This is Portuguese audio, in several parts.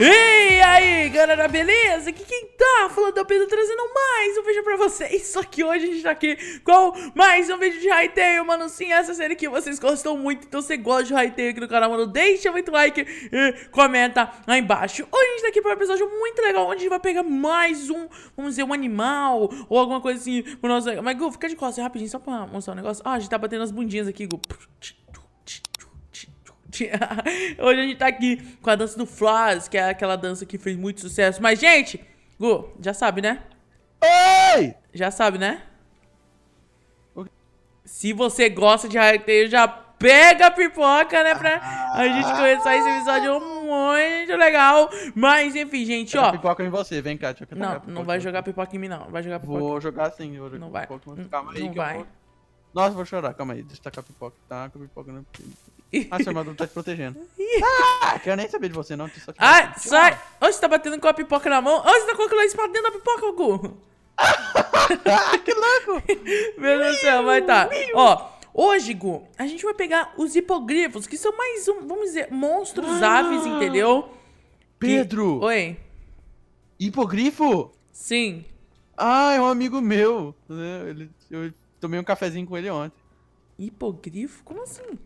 E aí, galera, beleza? Aqui quem tá falando é o Pedro, trazendo mais um vídeo pra vocês Só que hoje a gente tá aqui com mais um vídeo de Hytale, mano Sim, essa série que vocês gostam muito Então se você gosta de Hytale aqui no canal, mano, deixa muito like e comenta aí embaixo Hoje a gente tá aqui pra um episódio muito legal Onde a gente vai pegar mais um, vamos dizer, um animal Ou alguma coisa assim pro nosso... Mas, Gu, fica de costas rapidinho, só pra mostrar um negócio Ah, a gente tá batendo as bundinhas aqui, Gu tinha... Hoje a gente tá aqui com a dança do Floss, que é aquela dança que fez muito sucesso. Mas, gente, Gu, já sabe, né? oi Já sabe, né? Se você gosta de Hacktail, já pega a pipoca, né? Pra a gente começar esse episódio muito legal. Mas, enfim, gente, ó. pipoca em você, vem cá, deixa eu Não, não vai jogar pipoca em mim, não. Vai jogar pipoca. Vou jogar sim, vou jogar não pipoca. Vai. Hum, calma aí, não que vai. Eu vou... Nossa, vou chorar, calma aí. Deixa eu tacar a pipoca. Taca tá, a pipoca na. pipoca. Ah, seu irmão tá te protegendo. ah, quero nem saber de você, não. Só ah, sai! Ô, oh, você tá batendo com a pipoca na mão. Ô, você tá colocando a espada dentro da pipoca, Goku. Ah, que louco! Meu Deus do céu, vai tá. Ó, hoje, Gu, a gente vai pegar os hipogrifos, que são mais um, vamos dizer, monstros ah. aves, entendeu? Pedro! Que... Oi. Hipogrifo? Sim. Ah, é um amigo meu. É, ele, eu tomei um cafezinho com ele ontem. Hipogrifo? Como assim?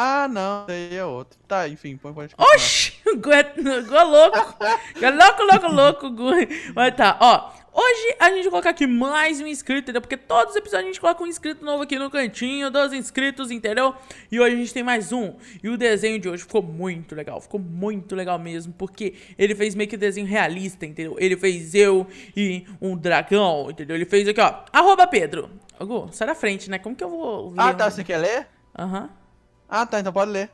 Ah, não, daí é outro. Tá, enfim, pode continuar. Oxi! Gu é, Gu é louco! Gu é louco, louco, louco, Gu. Mas tá, ó. Hoje a gente coloca aqui mais um inscrito, entendeu? Porque todos os episódios a gente coloca um inscrito novo aqui no cantinho, dois inscritos, entendeu? E hoje a gente tem mais um. E o desenho de hoje ficou muito legal, ficou muito legal mesmo, porque ele fez meio que um desenho realista, entendeu? Ele fez eu e um dragão, entendeu? Ele fez aqui, ó, arroba Pedro. Gu, sai da frente, né? Como que eu vou ah, ler? Ah, tá, você quer ler? Aham. Uhum. Ah, tá, então pode ler.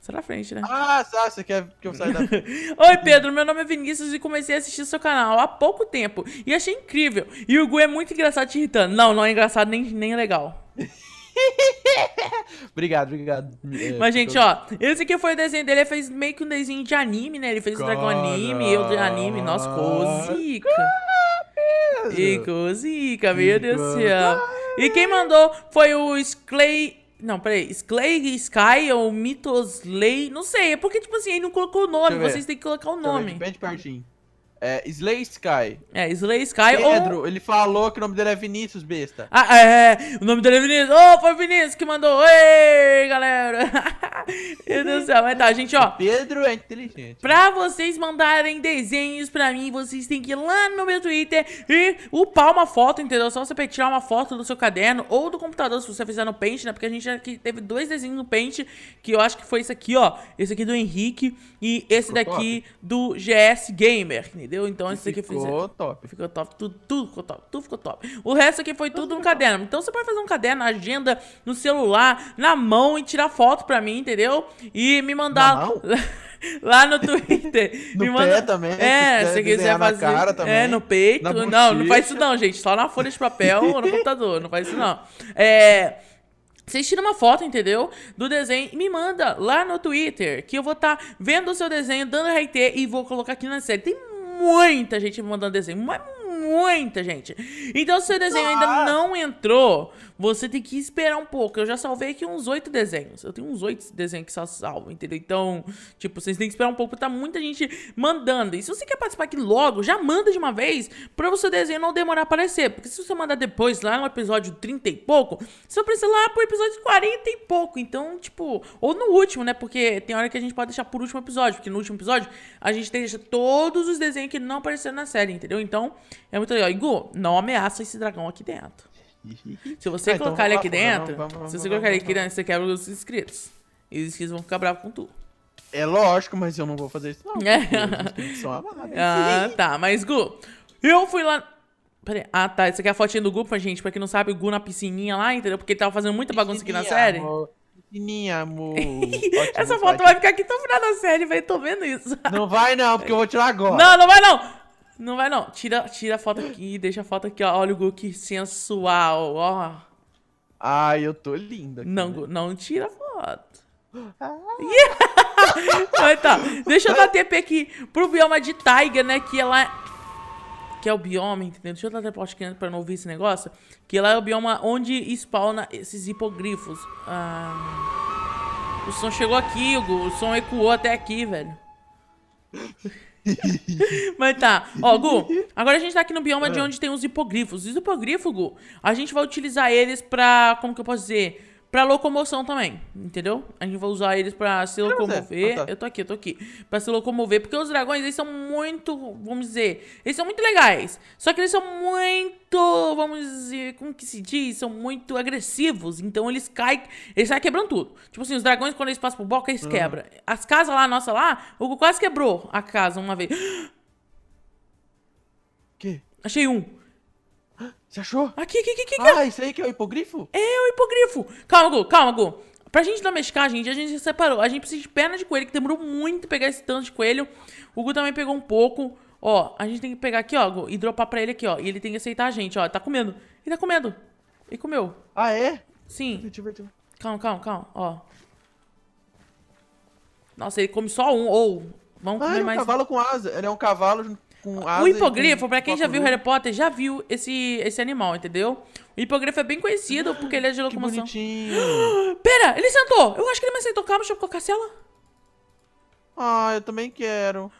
Você na frente, né? Ah, tá, você quer que eu saia da Oi, Pedro, meu nome é Vinícius e comecei a assistir seu canal há pouco tempo e achei incrível. E o Gu é muito engraçado te irritando. Não, não é engraçado nem, nem é legal. obrigado, obrigado. É, Mas, gente, ó, esse aqui foi o desenho dele. Ele fez meio que um desenho de anime, né? Ele fez Cara... o dragão anime, eu de anime. Nossa, cozica. Ah, e cozica, meu Deus do céu. E quem mandou foi o Sclay... Não, peraí. Slay, Sky ou Mythoslay, Não sei. É porque, tipo assim, ele não colocou o nome. Vocês têm que colocar o nome. Pede pertinho. É, Slay Sky. É, Slay Sky Pedro, ou... ele falou que o nome dele é Vinícius, besta. Ah, é, é o nome dele é Vinícius. Ô, oh, foi o Vinícius que mandou. Ei, galera. Meu Deus do céu. Mas tá, gente, ó. Pedro é inteligente. Pra vocês mandarem desenhos pra mim, vocês têm que ir lá no meu Twitter e upar uma foto, entendeu? Só você tirar uma foto do seu caderno ou do computador, se você fizer no Paint, né? Porque a gente aqui teve dois desenhos no Paint, que eu acho que foi esse aqui, ó. Esse aqui do Henrique e esse Ficou daqui top. do GS Gamer, entendeu? entendeu? Então isso aqui ficou fiz... top. Ficou top, tudo, tudo ficou top, tudo ficou top. O resto aqui foi tudo, tudo no caderno. Top. Então você pode fazer um caderno, agenda, no celular, na mão e tirar foto pra mim, entendeu? E me mandar lá no Twitter. no me manda... pé também. É, se quiser, quiser fazer. Cara é, também, é, no peito. Não, não faz isso não, gente. Só na folha de papel ou no computador. Não faz isso não. É. Vocês tiram uma foto, entendeu? Do desenho e me manda lá no Twitter, que eu vou estar tá vendo o seu desenho, dando RT e vou colocar aqui na série. Tem muita gente me mandando desenho, mas muita gente. Então, se seu desenho ainda não entrou, você tem que esperar um pouco. Eu já salvei aqui uns oito desenhos. Eu tenho uns oito desenhos que só salvo, entendeu? Então, tipo, vocês têm que esperar um pouco, tá muita gente mandando. E se você quer participar aqui logo, já manda de uma vez pra o seu desenho não demorar a aparecer. Porque se você mandar depois, lá no episódio 30 e pouco, você vai precisar lá pro episódio 40 e pouco. Então, tipo, ou no último, né? Porque tem hora que a gente pode deixar por último episódio. Porque no último episódio, a gente deixa todos os desenhos que não apareceram na série, entendeu? Então, é muito legal. Igu, não ameaça esse dragão aqui dentro. Se você ah, então colocar então ele aqui dentro, vamos, vamos, se você colocar ele aqui dentro, você quebra os inscritos. E os inscritos vão ficar bravos com tu. É lógico, mas eu não vou fazer isso, não. É. Só ah, tá. Mas, Gu, eu fui lá. Peraí. Ah, tá. Isso aqui é a fotinha do Gu pra gente. Pra quem não sabe, o Gu na piscininha lá, entendeu? Porque ele tava fazendo muita bagunça aqui na série. Amor. Piscininha, amor. Ótimo, Essa foto vai ficar aqui até o final da série, velho. Tô vendo isso. Não vai, não, porque eu vou tirar agora. Não, não vai, não. Não vai não. Tira, tira a foto aqui, deixa a foto aqui, ó. Olha o Goku sensual, ó. Ai, eu tô linda. Aqui, não, né? não tira a foto. Ah. Yeah. Tá, deixa eu dar TP aqui pro bioma de Tiger, né? Que ela é, que é o bioma, entendeu? Deixa eu dar teleporte aqui é pra não ouvir esse negócio. Que lá é o bioma onde spawna esses hipogrifos. Ah, o som chegou aqui, Hugo. O som ecoou até aqui, velho. Mas tá. Ó, Gu, agora a gente tá aqui no bioma de é. onde tem os hipogrifos. Os hipogrifos, Gu, a gente vai utilizar eles pra. Como que eu posso dizer? Pra locomoção também, entendeu? A gente vai usar eles pra se locomover. Ah, tá. Eu tô aqui, eu tô aqui. Pra se locomover. Porque os dragões, eles são muito, vamos dizer, eles são muito legais. Só que eles são muito, vamos dizer, como que se diz? São muito agressivos. Então eles caem, eles saem quebrando tudo. Tipo assim, os dragões, quando eles passam por boca, eles uhum. quebram. As casas lá, nossa lá, o Goku quase quebrou a casa uma vez. Que? Achei um. Você achou? Aqui, aqui, aqui, aqui. Ah, isso aí que é o hipogrifo? É, o hipogrifo. Calma, Gu, calma, Gu. Pra gente não gente, a gente separou. A gente precisa de perna de coelho, que demorou muito pegar esse tanto de coelho. O Gu também pegou um pouco. Ó, a gente tem que pegar aqui, ó, Gu, e dropar pra ele aqui, ó. E ele tem que aceitar a gente, ó. Tá comendo. Ele tá comendo. Ele comeu. Ah, é? Sim. Calma, calma, calma. Ó. Nossa, ele come só um. Ou. Vamos ah, comer é um mais. cavalo com asa. Ele é um cavalo com asas. O hipogrifo, para quem já viu Harry Potter, já viu esse, esse animal, entendeu? O hipogrifo é bem conhecido ah, porque ele é de locomoção. Que bonitinho. Pera, ele sentou. Eu acho que ele me aceitou. Calma, deixa eu colocar a cela. Ah, eu também quero.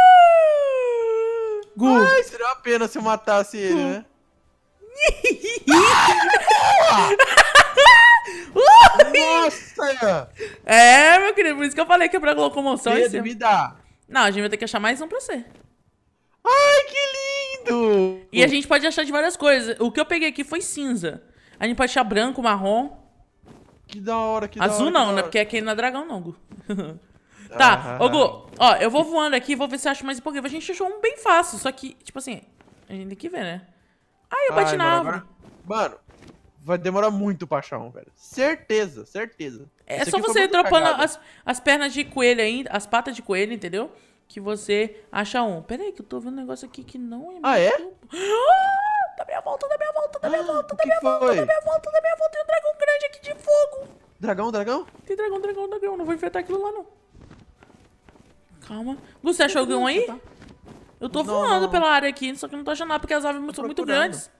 Gu. Ai, seria uma pena se eu matasse ele, né? Nossa! É, meu querido, por isso que eu falei que é pra locomoção. Pedro, me dá. Não, a gente vai ter que achar mais um pra você. Ai, que lindo! E a gente pode achar de várias coisas. O que eu peguei aqui foi cinza. A gente pode achar branco, marrom. Que da hora, que Azul da hora. Azul não, né? Hora. Porque aquele não é dragão, não, Gu. tá, ah, Gu, ó, eu vou voando aqui, vou ver se eu acho mais um pouquinho. A gente achou um bem fácil, só que, tipo assim, a gente tem que ver, né? Ai, ah, eu bati Ai, na mano, árvore. Mano, vai demorar muito pra achar um, velho. Certeza, certeza. É só você dropando as, as pernas de coelho ainda, as patas de coelho, entendeu? Que você acha um. Pera aí, que eu tô vendo um negócio aqui que não é. Ah, é? Ah, da minha volta, da minha volta, da minha ah, volta, da minha foi? volta, da minha volta, da minha volta. Tem um dragão grande aqui de fogo. Dragão, dragão? Tem dragão, dragão, dragão. Não vou enfrentar aquilo lá, não. Calma. Você achou algum aí? Tá? Eu tô não, voando não. pela área aqui, só que não tô achando nada porque as aves tô são procurando. muito grandes.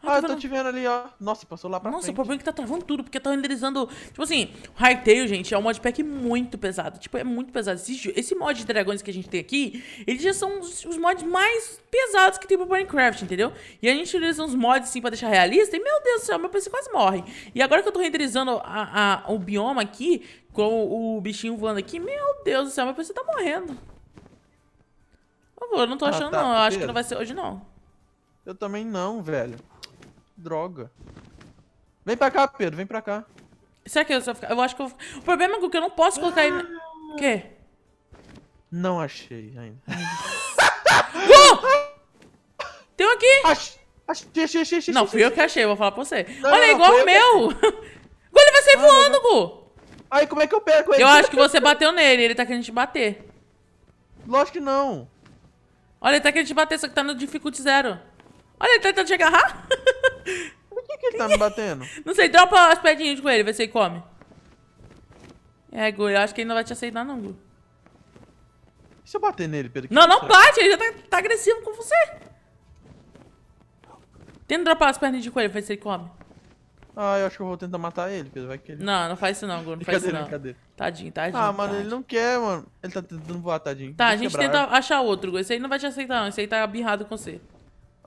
Ah, tá ah, eu tô te vendo ali, ó. Nossa, passou lá pra Nossa, frente. o problema é que tá travando tudo, porque tá renderizando... Tipo assim, o Hightail, gente, é um modpack muito pesado. Tipo, é muito pesado. Esse, esse mod de dragões que a gente tem aqui, eles já são os, os mods mais pesados que tem pro Minecraft, entendeu? E a gente utiliza uns mods, assim, pra deixar realista. E, meu Deus do céu, meu PC quase morre. E agora que eu tô renderizando a, a, o bioma aqui, com o bichinho voando aqui, meu Deus do céu, meu PC tá morrendo. Eu não tô ah, achando, ah, tá, não. Eu acho que não vai ser hoje, não. Eu também não, velho. Droga. Vem pra cá, Pedro, vem pra cá. Será que eu só ficar? Eu acho que eu... O problema é que eu não posso colocar ele. O Quê? Não achei ainda. Tem um aqui! Achei, achei, achei, achei. Não, fui eu que achei, vou falar pra você. Não, Olha, não, igual o meu! Que... Gu, ele vai sair ah, voando, Gu! Aí, como é que eu pego ele? Eu acho que você bateu nele, ele tá querendo te bater. Lógico que não. Olha, ele tá querendo te bater, só que tá no dificuldade zero. Olha, ele tá tentando te agarrar. Por que, que ele tá me batendo? Não sei, dropa as pedinhas com ele, vê se ele come. É, Gu, eu acho que ele não vai te aceitar, não, Gu. E se eu bater nele, Pedro? Não, não bate, ele já tá, tá, agressivo com você. Tenta dropar as pernas de coelho, vai ser come. Ah, eu acho que eu vou tentar matar ele, Pedro. Vai que ele... Não, não faz isso não, Gu, não faz isso não. Brincadeira. Tadinho, tadinho. Ah, mano, tadinho. ele não quer, mano. Ele tá tentando voar, tadinho. Tá, a gente quebrar. tenta achar outro, Gu. Esse aí não vai te aceitar, não. Esse aí tá birrado com você.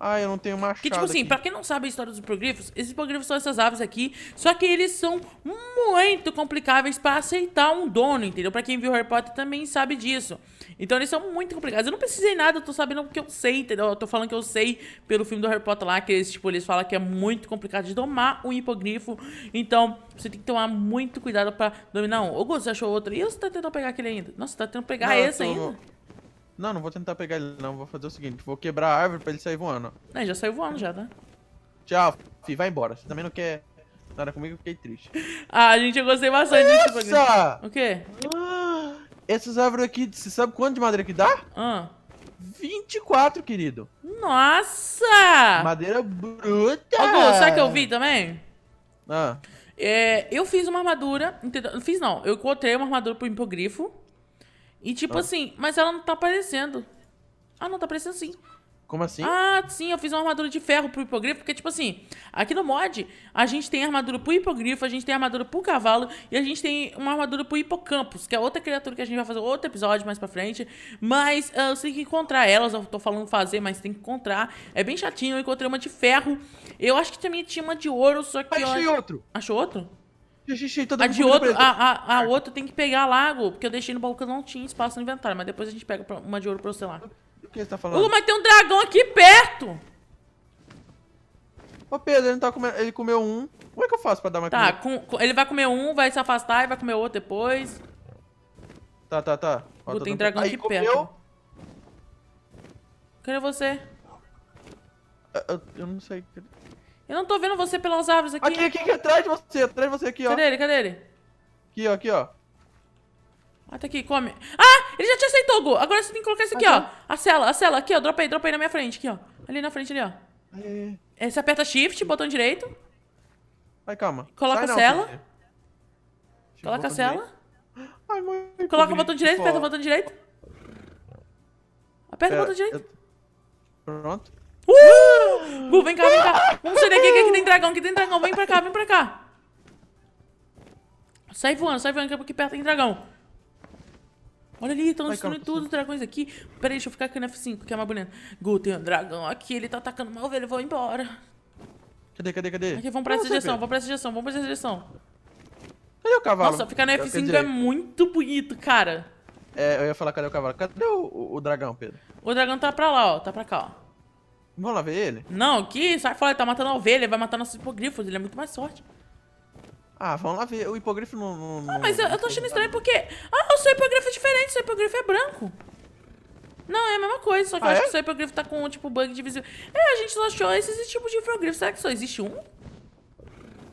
Ah, eu não tenho machado. Que tipo assim, aqui. pra quem não sabe a história dos hipogrifos, esses hipogrifos são essas aves aqui, só que eles são muito complicáveis para aceitar um dono, entendeu? Pra quem viu Harry Potter também sabe disso. Então eles são muito complicados. Eu não precisei nada, eu tô sabendo o que eu sei, entendeu? Eu tô falando que eu sei pelo filme do Harry Potter lá, que eles, tipo, eles falam que é muito complicado de domar um hipogrifo. Então, você tem que tomar muito cuidado pra dominar um. Ô, Gus você achou outro? E você tá tentando pegar aquele ainda? Nossa, você tá tentando pegar não, esse tô... ainda? Não, não vou tentar pegar ele não, vou fazer o seguinte, vou quebrar a árvore pra ele sair voando. Não, já saiu voando já, tá? Tchau, fi, vai embora. Você também não quer nada comigo, eu fiquei triste. ah, gente, eu gostei bastante disso. Essa! O quê? Ah, essas árvores aqui, você sabe quanto de madeira que dá? Ah. 24, querido. Nossa! Madeira bruta! Ô, Gu, sabe que eu vi também? Ah. É, eu fiz uma armadura, entendeu? Não fiz não, eu encontrei uma armadura pro hipogrifo. E tipo ah. assim, mas ela não tá aparecendo. Ah, não, tá aparecendo sim. Como assim? Ah, sim, eu fiz uma armadura de ferro pro hipogrifo, porque, tipo assim, aqui no mod, a gente tem armadura pro hipogrifo, a gente tem armadura pro cavalo e a gente tem uma armadura pro hipocampus, que é outra criatura que a gente vai fazer outro episódio mais pra frente. Mas uh, você tem que encontrar elas, eu tô falando fazer, mas tem que encontrar. É bem chatinho, eu encontrei uma de ferro. Eu acho que também tinha uma de ouro, só que. Achei outro! Achou outro? Xixi, todo a de outro, a, a, a outra tem que pegar lago, porque eu deixei no balcão, não tinha espaço no inventário, mas depois a gente pega uma de ouro pra você lá. O que você tá falando? Ô, mas tem um dragão aqui perto! Ô, Pedro, ele, tá comendo, ele comeu um. Como é que eu faço pra dar mais Tá, com, ele vai comer um, vai se afastar e vai comer outro depois. Tá, tá, tá. Ó, tem dragão aqui perto perto. Cadê você? Eu, eu, eu não sei. Eu não tô vendo você pelas árvores aqui. Aqui, aqui, aqui, atrás de você, atrás de você aqui, ó. Cadê ele, cadê ele? Aqui, ó, aqui, ó. Até aqui, come. Ah, ele já te aceitou, Gu. Agora você tem que colocar isso aqui, ó. A cela, a cela, aqui, ó. Dropa aí, dropa aí na minha frente, aqui, ó. Ali na frente, ali, ó. Aí, é. é, você aperta shift, botão direito. Vai, calma. Coloca a cela. Coloca a cela. Ai, mãe. Coloca o botão direito, aperta o botão direito. Aperta Pera, o botão direito. Eu... Pronto. Uh! Bu, vem cá, vem cá. Vamos sair daqui, aqui tem dragão, aqui tem dragão. Vem pra cá, vem pra cá. Sai voando, sai voando, que aqui perto tem dragão. Olha ali, estão destruindo tudo, dragões aqui. Peraí, deixa eu ficar aqui no F5, que é mais bonito. Gu, tem um dragão aqui, ele tá atacando uma ovelha, eu vou embora. Cadê, cadê, cadê? Aqui, vamos pra essa direção, vamos pra essa direção, vamos pra essa direção. Cadê o cavalo? Nossa, ficar no F5 é muito bonito, cara. É, eu ia falar cadê o cavalo. Cadê o, o, o dragão, Pedro? O dragão tá pra lá, ó, tá pra cá, ó. Vamos lá ver ele? Não, que sai fora, ele tá matando a ovelha, ele vai matar nossos hipogrifos, ele é muito mais forte. Ah, vamos lá ver. O hipogrifo não. não, ah, mas eu, eu tô achando estranho porque. Ah, o seu hipogrifo é diferente, o seu hipogrifo é branco. Não, é a mesma coisa, só que ah, eu é? acho que o seu hipogrifo tá com, tipo, bug de visível. É, a gente só achou esses tipos de hipogrifo. Será que só existe um?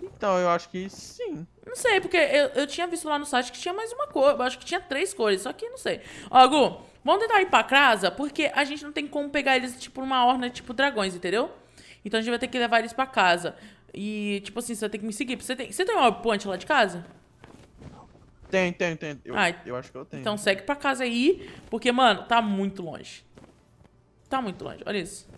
Então, eu acho que sim. Não sei, porque eu, eu tinha visto lá no site que tinha mais uma cor. Eu acho que tinha três cores, só que não sei. Ó, Gu, vamos tentar ir pra casa, porque a gente não tem como pegar eles, tipo, numa orna, tipo, dragões, entendeu? Então a gente vai ter que levar eles pra casa. E, tipo assim, você vai ter que me seguir. Você tem, você tem um waypoint lá de casa? Tem, tem, tem. Eu, ah, eu acho que eu tenho. Então segue pra casa aí, porque, mano, tá muito longe. Tá muito longe, olha isso.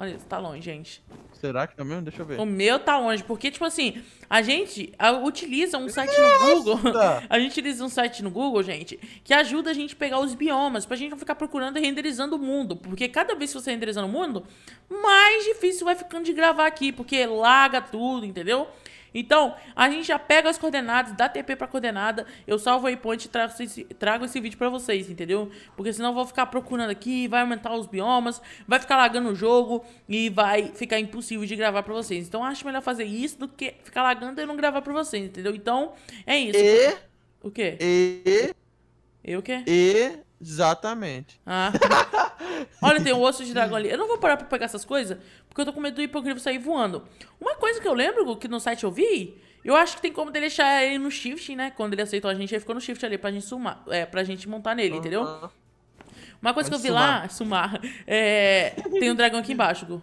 Olha isso, tá longe, gente. Será que tá mesmo? Deixa eu ver. O meu tá longe, porque, tipo assim, a gente utiliza um site Nossa! no Google. A gente utiliza um site no Google, gente, que ajuda a gente a pegar os biomas, pra gente não ficar procurando e renderizando o mundo. Porque cada vez que você tá renderizando o mundo, mais difícil vai ficando de gravar aqui, porque larga tudo, entendeu? Então, a gente já pega as coordenadas, dá TP pra coordenada, eu salvo o waypoint e trago esse, trago esse vídeo pra vocês, entendeu? Porque senão eu vou ficar procurando aqui, vai aumentar os biomas, vai ficar lagando o jogo e vai ficar impossível de gravar pra vocês. Então, acho melhor fazer isso do que ficar lagando e não gravar pra vocês, entendeu? Então, é isso. E... O quê? E... E o quê? E... Exatamente. Ah, Olha, tem um osso de dragão ali. Eu não vou parar pra pegar essas coisas, porque eu tô com medo do hipogrivo sair voando. Uma coisa que eu lembro, que no site eu vi, eu acho que tem como deixar ele no shift, né? Quando ele aceitou a gente, ele ficou no shift ali pra gente sumar, é, pra gente montar nele, uhum. entendeu? Uma coisa Pode que eu vi sumar. lá, sumar, é, tem um dragão aqui embaixo, Gu.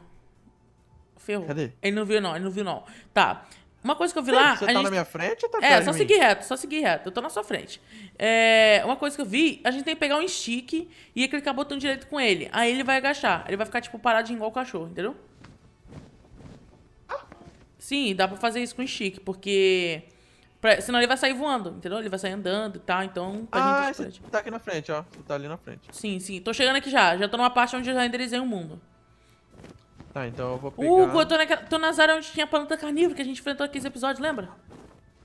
Ferrou. Cadê? Ele não viu, não, ele não viu, não. Tá. Uma coisa que eu vi Sim, lá. Você tá gente... na minha frente ou tá É, só seguir reto, só seguir reto. Eu tô na sua frente. É... Uma coisa que eu vi, a gente tem que pegar um stick e clicar o botão direito com ele. Aí ele vai agachar. Ele vai ficar, tipo, paradinho igual o cachorro, entendeu? Sim, dá pra fazer isso com stick, porque. Pra... Senão ele vai sair voando, entendeu? Ele vai sair andando e tá? tal, então... Pra ah, gente você tá aqui na frente, ó. Você tá ali na frente. Sim, sim. Tô chegando aqui já. Já tô numa parte onde eu já enderecei o um mundo. Tá, então eu vou pegar... Hugo, eu tô, na, tô nas áreas onde tinha a planta carnívora que a gente enfrentou aqui esse episódio, lembra?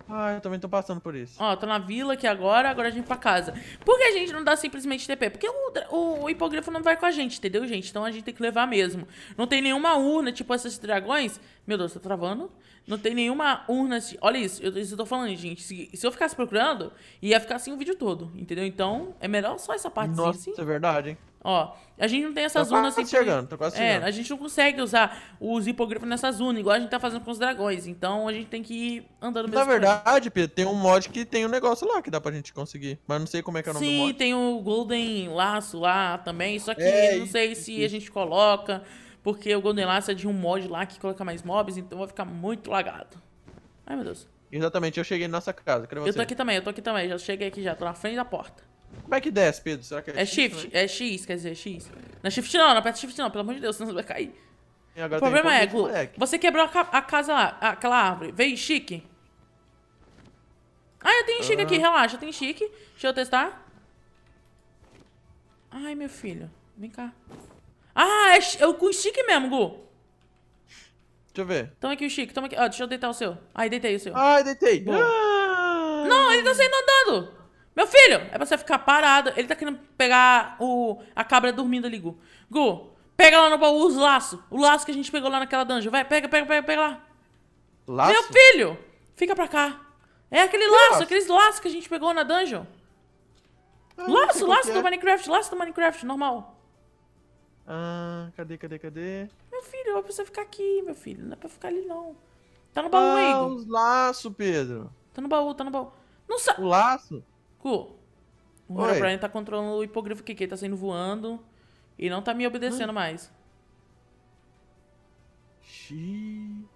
Ah, eu também tô passando por isso. Ó, tô na vila aqui agora, agora a gente vai pra casa. Por que a gente não dá simplesmente TP? Porque o, o, o hipogrifo não vai com a gente, entendeu, gente? Então a gente tem que levar mesmo. Não tem nenhuma urna, tipo esses dragões. Meu Deus, tá travando. Não tem nenhuma urna. Olha isso, eu, isso eu tô falando, gente. Se, se, eu ficasse procurando, ia ficar assim o vídeo todo, entendeu? Então é melhor só essa parte assim. Nossa, é verdade, hein? Ó, a gente não tem essa tô zona quase assim. Chegando, tô quase chegando. Assim é, a gente não consegue usar os hipogrifos nessa zona, igual a gente tá fazendo com os dragões. Então a gente tem que ir andando mesmo. Na verdade, Pedro, tem um mod que tem um negócio lá que dá pra gente conseguir. Mas não sei como é que é o nome Sim, do mod. Sim, tem o Golden Laço lá também. Só que é, não sei isso, se isso. a gente coloca. Porque o Golden Laço é de um mod lá que coloca mais mobs, então vai ficar muito lagado. Ai, meu Deus. Exatamente, eu cheguei na nossa casa. Cadê eu tô aqui também, eu tô aqui também. Já cheguei aqui já, tô na frente da porta. Como é que desce, Pedro? Será que é, é X, shift? É X, quer dizer, é X. Não é shift não, não aperta é shift não, pelo amor de Deus, senão você vai cair. É, o problema é, Gu, você quebrou a, a, casa lá, aquela árvore. Veio chique. Ah, eu tenho chique aqui, ah. relaxa, eu tenho chique. Deixa eu testar. Ai, meu filho. Vem cá. Ah, é, com é chique mesmo, Gu. Deixa eu ver. Toma aqui o chique, toma aqui. Ó, ah, deixa eu deitar o seu. Ai, deitei o seu. Ai, deitei. Ah. Não, ele tá saindo andando. Meu filho, é pra você ficar parado. Ele tá querendo pegar o, a cabra dormindo ali, Gu. Gu, pega lá no baú os laços. O laço que a gente pegou lá naquela dungeon. Vai, pega, pega, pega, pega lá. Laço? Meu filho, fica pra cá. É aquele laço, laço, aqueles laços que a gente pegou na dungeon. Ah, laço, laço do é. Minecraft, laço do Minecraft, normal. Ah, cadê, cadê, cadê? Meu filho, é pra você ficar aqui, meu filho. Não é pra ficar ali, não. Tá no baú ah, aí. Ah, os laços, Pedro. Tá no baú, tá no baú. Não sabe. O laço? Cu, o Herobrine tá controlando o hipogrifo que tá saindo voando e não tá me obedecendo Ai. mais. Xiii.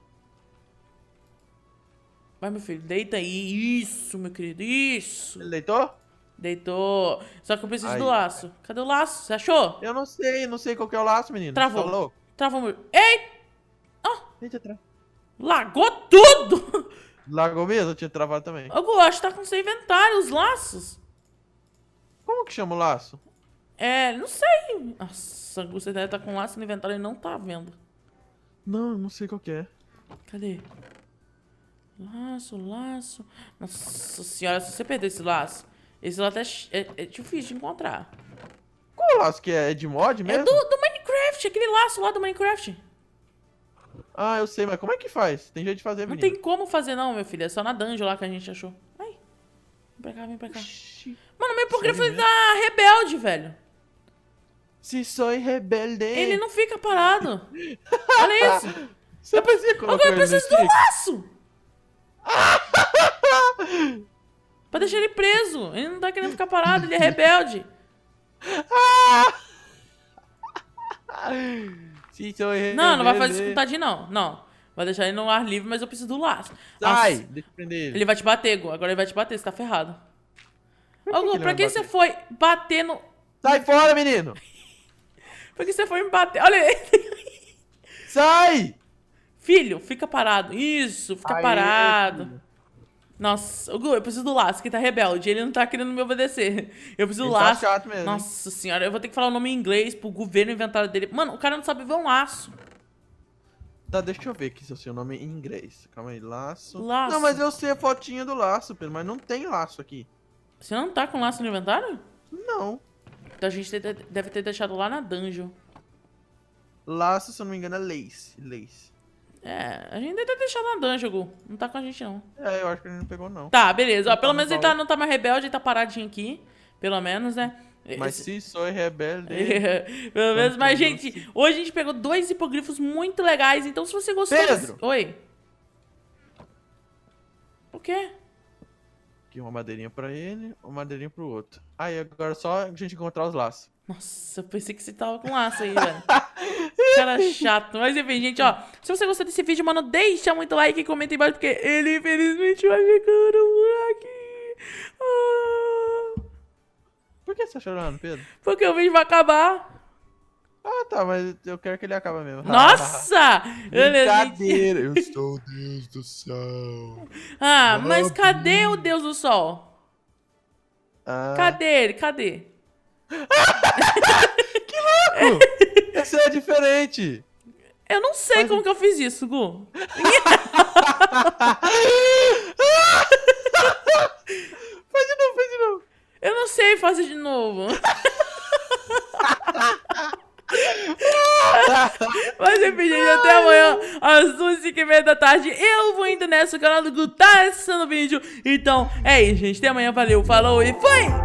Vai, meu filho, deita aí. Isso, meu querido, isso. Ele deitou? Deitou. Só que eu preciso do laço. Cadê o laço? Você achou? Eu não sei, não sei qual que é o laço, menino. Travou. Você tá meu... Travou. Ei! Ah! Eita, tra... Lagou tudo! Largou mesmo? Eu tinha travado também. Ô, Gulacho, tá com seu inventário, os laços. Como que chama o laço? É, não sei. Nossa, você deve estar tá com laço no inventário e não tá vendo. Não, não sei qual que é. Cadê? Laço, laço. Nossa senhora, se você perder esse laço, esse laço é, é, é difícil de encontrar. Qual laço que é? É de mod é mesmo? É do, do Minecraft, aquele laço lá do Minecraft. Ah, eu sei, mas como é que faz? Tem jeito de fazer, menino. Não tem como fazer não, meu filho. É só na dungeon lá que a gente achou. Ai. Vem pra cá, vem pra cá. Oxi. Mano, meio porque foi da né? rebelde, velho. Se sou rebelde. Ele não fica parado. Olha isso. Você eu preciso, agora eu preciso do laço. pra deixar ele preso. Ele não tá querendo ficar parado, ele é rebelde. Ah! Então não, não vai fazer isso com o Tadinho, não. Não. Vai deixar ele no ar livre, mas eu preciso do laço. Sai! Deixa eu prender ele. Ele vai te bater, Gu. Agora ele vai te bater, você tá ferrado. Ô, Gu, pra que, você foi bater no. Sai fora, menino! pra que você foi me bater? Olha ele! Sai! Filho, fica parado. Isso, fica Aê, parado. Filho. Nossa, Gu, eu preciso do laço que tá rebelde. Ele não tá querendo me obedecer. Eu preciso do tá Lask. Tá chato mesmo. Nossa senhora, eu vou ter que falar o nome em inglês pro governo inventário dele. Mano, o cara não sabe ver um laço. Tá, deixa eu ver aqui se eu sei o nome em inglês. Calma aí, laço. Laço. Não, mas eu sei a fotinha do laço, Pedro, mas não tem laço aqui. Você não tá com laço no inventário? Não. Então a gente deve ter deixado lá na dungeon. Laço, se eu não me engano, é lace. Lace. É, a gente deve deixar na dungeon, Não tá com a gente, não. É, eu acho que ele não pegou, não. Tá, beleza. Ó, tá pelo menos ele tá, não tá mais rebelde, ele tá paradinho aqui. Pelo menos, né? Mas se sou rebelde. pelo menos, mas, gente, hoje a gente pegou dois hipogrifos muito legais. Então, se você gostou. Pedro! Oi. O quê? Aqui uma madeirinha pra ele, uma madeirinha pro outro. Aí agora é só a gente encontrar os laços. Nossa, eu pensei que você tava com laço aí, velho. Cara é chato. Mas enfim, gente, ó. Se você gostou desse vídeo, mano, deixa muito like e comenta embaixo, porque ele infelizmente vai ficando por aqui. Ah. Por que você tá chorando, Pedro? Porque o vídeo vai acabar. Ah, tá, mas eu quero que ele acabe mesmo. Nossa! É Brincadeira! eu estou o Deus do Sol. Ah, mas cadê o Deus do Sol? Ah. Cadê ele? Cadê? Ah! que louco! É. Isso é diferente. Eu não sei Mas... como que eu fiz isso, Gu. faz de novo, faz de novo. Eu não sei fazer de novo. Mas enfim, gente, até amanhã às duas h meia da tarde. Eu vou indo nessa, o canal do Gu tá assistindo o vídeo. Então é isso, gente. Até amanhã, valeu, falou e fui!